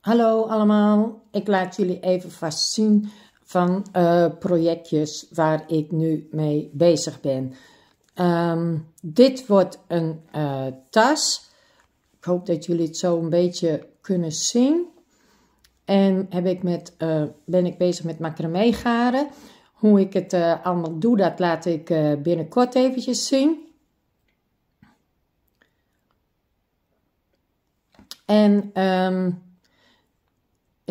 Hallo allemaal, ik laat jullie even vast zien van eh, projectjes waar ik nu mee bezig ben. Ehm, dit wordt een eh, tas. Ik hoop dat jullie het zo een beetje kunnen zien. En heb ik met, eh, ben ik bezig met macramé garen. Hoe ik het allemaal doe, dat laat ik binnenkort eventjes zien. En... Um,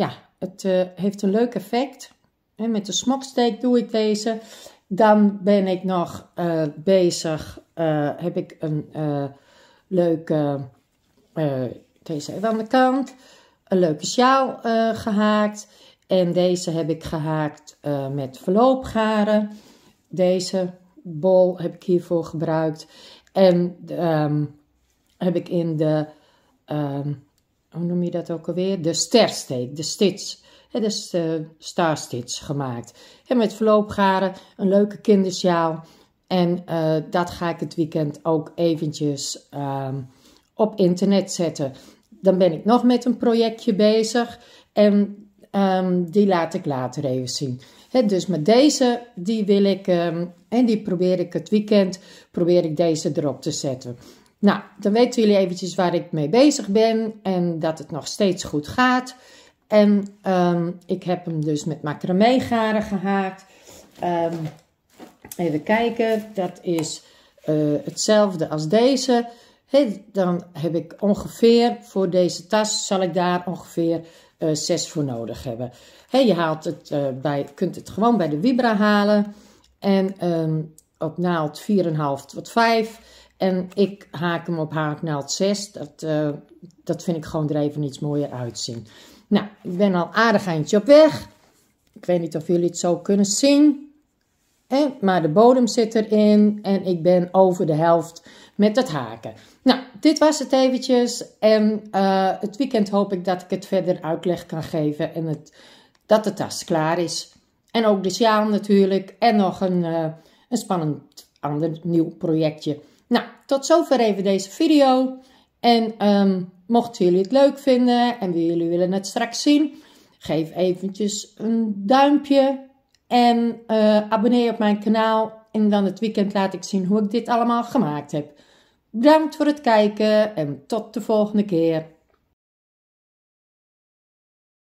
ja, het eh, heeft een leuk effect. En met de smoksteek doe ik deze. Dan ben ik nog eh, bezig, eh, heb ik een leuke, deze aan de kant, een leuke sjaal gehaakt. En deze heb ik gehaakt met verloopgaren. Deze bol heb ik hiervoor gebruikt. En ehm, heb ik in de ehm, hoe noem je dat ook alweer? De stersteek, de stits. Het is de eh, stitch gemaakt. En met verloopgaren, een leuke kindersjaal. En eh, dat ga ik het weekend ook eventjes ehm, op internet zetten. Dan ben ik nog met een projectje bezig. En ehm, die laat ik later even zien. He, dus met deze, die wil ik, ehm, en die probeer ik het weekend, probeer ik deze erop te zetten. Nou, dan weten jullie eventjes waar ik mee bezig ben en dat het nog steeds goed gaat. En ehm, ik heb hem dus met macrame garen gehaakt. Ehm, even kijken, dat is eh, hetzelfde als deze. Hey, dan heb ik ongeveer voor deze tas, zal ik daar ongeveer uh, eh, 6 voor nodig hebben. Hey, je haalt het, eh, bij, kunt het gewoon bij de Vibra halen. En ehm, op naald 4,5 tot 5. En ik haak hem op haaknaald 6. Dat, eh, dat vind ik gewoon er even iets mooier uitzien. Nou, ik ben al aardig eindje op weg. Ik weet niet of jullie het zo kunnen zien. maar de bodem zit erin en ik ben over de helft met het haken. Nou, dit was het eventjes. En eh, het weekend hoop ik dat ik het verder uitleg kan geven. En het, dat de tas klaar is. En ook de sjaal natuurlijk. En nog een, eh, een spannend ander nieuw projectje. Nou, tot zover even deze video. En um, mochten jullie het leuk vinden en jullie willen het straks zien, geef eventjes een duimpje en uh, abonneer op mijn kanaal. En dan het weekend laat ik zien hoe ik dit allemaal gemaakt heb. Bedankt voor het kijken en tot de volgende keer.